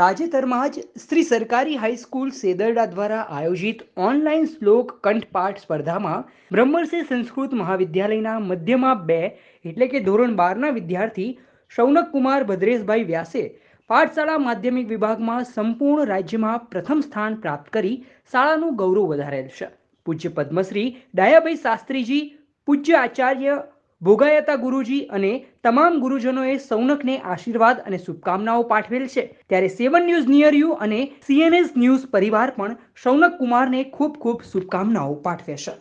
તાજેતરમાં જ શ્રી સરકારી હાઈસ્કૂલ સેદરડા દ્વારા આયોજિત ઓનલાઈન શ્લોક કંઠપાઠ સ્પર્ધામાં બ્રહ્મર્ષિ સંસ્કૃત મહાવિદ્યાલયના મધ્યમાં બે એટલે કે ધોરણ બારના વિદ્યાર્થી શૌનક કુમાર ભદ્રેશભાઈ વ્યાસે પાઠશાળા માધ્યમિક વિભાગમાં સંપૂર્ણ રાજ્યમાં પ્રથમ સ્થાન પ્રાપ્ત કરી શાળાનું ગૌરવ વધારેલ છે પૂજ્ય પદ્મશ્રી ડાયાભાઈ શાસ્ત્રીજી પૂજ્ય આચાર્ય ભોગાયતા ગુરુજી અને તમામ ગુરુજનોએ સૌનકને આશીર્વાદ અને શુભકામનાઓ પાઠવેલ છે ત્યારે સેવન ન્યૂઝ નિયર યુ અને સીએનએસ ન્યૂઝ પરિવાર પણ સૌનક કુમારને ખૂબ ખૂબ શુભકામનાઓ પાઠવે છે